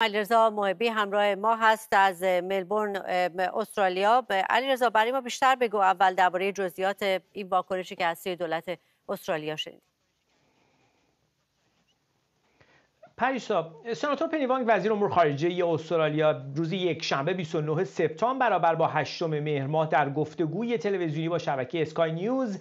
علیرضا محبی همراه ما هست از ملبورن استرالیا علیرضا برای ما بیشتر بگو اول درباره جزئیات این واکنشی که از سوی دولت استرالیا شنید پریسا سناتور پنیوانگ وزیر امور خارجه استرالیا روز یک شنبه 29 سپتامبر برابر با 8 مهر ماه در گفتگوی تلویزیونی با شبکه اسکای نیوز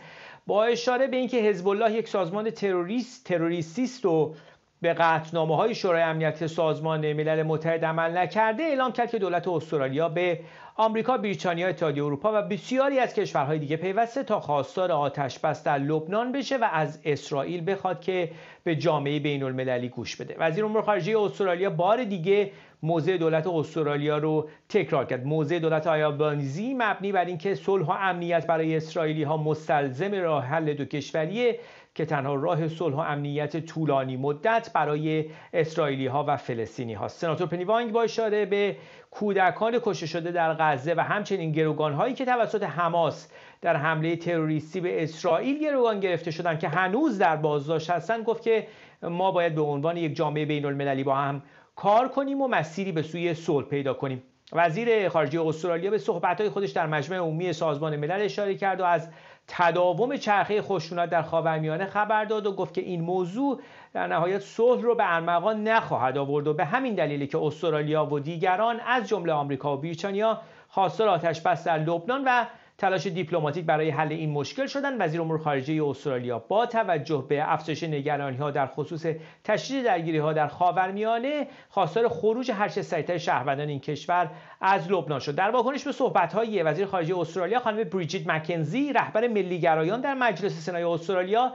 با اشاره به اینکه حزب الله یک سازمان تروریست تروریستی و به قطنامه های شورای امنیت سازمان ملل متحد عمل نکرده اعلام کرد که دولت استرالیا به آمریکا، بریتانیا، اتحادیه اروپا و بسیاری از کشورهای دیگه پیوسته تا خواستار آتش بس در لبنان بشه و از اسرائیل بخواد که به جامعه بین المللی گوش بده. وزیر امور خارجه استرالیا بار دیگه موضع دولت استرالیا رو تکرار کرد. موضع دولت آیابانیزی مبنی بر اینکه صلح و امنیت برای اسرائیلی ها مستلزم راه حل دو کشوریه که تنها راه صلح و امنیت طولانی مدت برای اسرائیلی ها و فلسطینی ها سناتور پنیوانگ با اشاره به کودکان کشته شده در غزه و همچنین گروگان هایی که توسط حماس در حمله تروریستی به اسرائیل گروگان گرفته شدند که هنوز در بازداشت هستند گفت که ما باید به عنوان یک جامعه بین المللی با هم کار کنیم و مسیری به سوی صلح پیدا کنیم وزیر خارجه استرالیا به صحبت‌های خودش در مجمع عمومی سازمان ملل اشاره کرد و از تداوم چرخه خشونت در خاورمیانه خبر داد و گفت که این موضوع در نهایت صلح رو به ارمغان نخواهد آورد و به همین دلیله که استرالیا و دیگران از جمله آمریکا و بریتانیا خواستار آتش بس در لبنان و تلاش دیپلماتیک برای حل این مشکل شدن وزیر امور خارجه استرالیا با توجه به افزایش نگرانی ها در خصوص تشدید درگیری ها در خاورمیانه خواستار خروج هر چه سریعتر شهروندان این کشور از لبنان شد در واکنش به صحبت های وزیر خارجه استرالیا خانم بریجیت مکنزی رهبر ملیگرایان در مجلس سنای استرالیا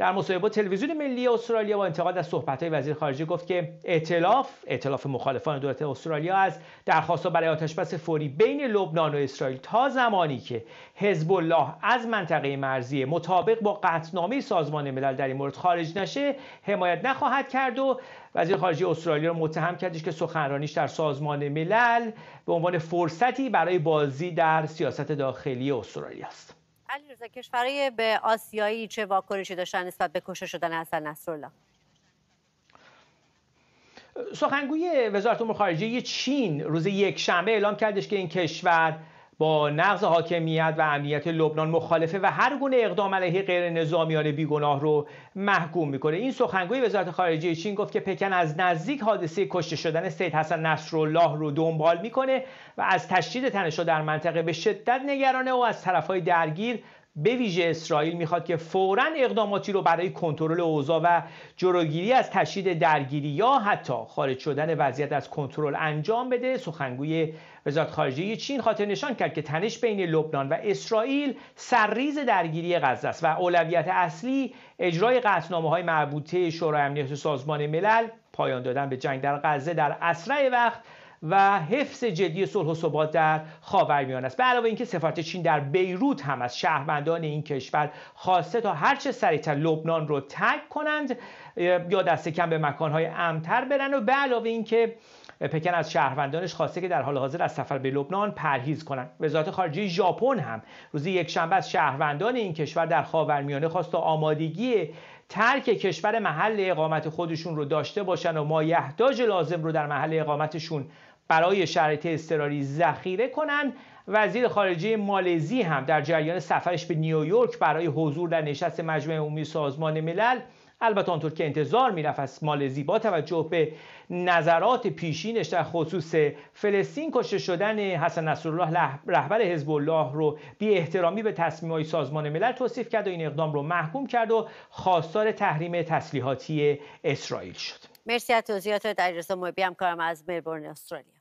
در مصاحبه با تلویزیون ملی استرالیا با انتقاد از صحبت‌های وزیر خارجه گفت که ائتلاف ائتلاف مخالفان دولت استرالیا از درخواست برای بس فوری بین لبنان و اسرائیل تا زمانی که حزب الله از منطقه مرزی مطابق با قطعنامه سازمان ملل در این مورد خارج نشه حمایت نخواهد کرد و وزیر خارجه استرالیا را متهم کردش که سخنرانیش در سازمان ملل به عنوان فرصتی برای بازی در سیاست داخلی استرالیا است. علیرضا کشورهای به آسیایی چه واکنشی داشتن نسبت به کشته شدن حسن نصرالله سخنگوی وزارت امور خارجه چین روز یک شنبه اعلام کردش که این کشور با نقض حاکمیت و امنیت لبنان مخالفه و هر گونه اقدام علیه غیر نظامیان بیگناه رو محکوم میکنه این سخنگوی وزارت خارجه چین گفت که پکن از نزدیک حادثه کشته شدن سید حسن نصرالله رو دنبال میکنه و از تشدید تنش در منطقه به شدت نگرانه و از های درگیر به ویژه اسرائیل میخواد که فورا اقداماتی رو برای کنترل اوضاع و جلوگیری از تشدید درگیری یا حتی خارج شدن وضعیت از کنترل انجام بده سخنگوی وزارت خارجه چین خاطر نشان کرد که تنش بین لبنان و اسرائیل سرریز درگیری غزه است و اولویت اصلی اجرای قطعنامه های مربوطه شورای امنیت سازمان ملل پایان دادن به جنگ در غزه در اسرع وقت و حفظ جدی صلح و ثبات در خاورمیانه است به علاوه اینکه سفارت چین در بیروت هم از شهروندان این کشور خواسته تا هرچه سریعتر لبنان رو ترک کنند یا دست کم به مکانهای امتر برن و به علاوه اینکه پکن از شهروندانش خواسته که در حال حاضر از سفر به لبنان پرهیز کنند وزارت خارجه ژاپن هم روز یکشنبه از شهروندان این کشور در خاورمیانه خواست تا آمادگی ترک کشور محل اقامت خودشون رو داشته باشن و مایحتاج لازم رو در محل اقامتشون برای شرایط اضطراری ذخیره کنن وزیر خارجه مالزی هم در جریان سفرش به نیویورک برای حضور در نشست مجمع عمومی سازمان ملل البته آنطور که انتظار میرفت از مالزی با توجه به نظرات پیشینش در خصوص فلسطین کشته شدن حسن نصرالله رهبر حزب الله رو بی احترامی به تصمیم های سازمان ملل توصیف کرد و این اقدام رو محکوم کرد و خواستار تحریم تسلیحاتی اسرائیل شد مرسی از توضیحات در هم کارم از ملبورن استرالیا